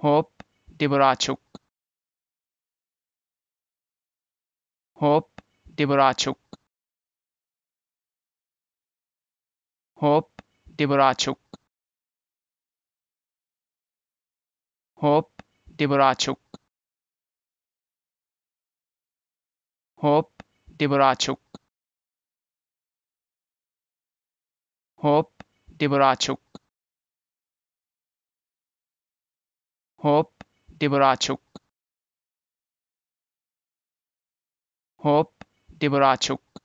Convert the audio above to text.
Hop Dvoráček Hop Dvoráček Hop Dvoráček Hop Dvoráček Hop Dvoráček Hop Dvoráček Hop Dvorachuk. Hop Dvorachuk.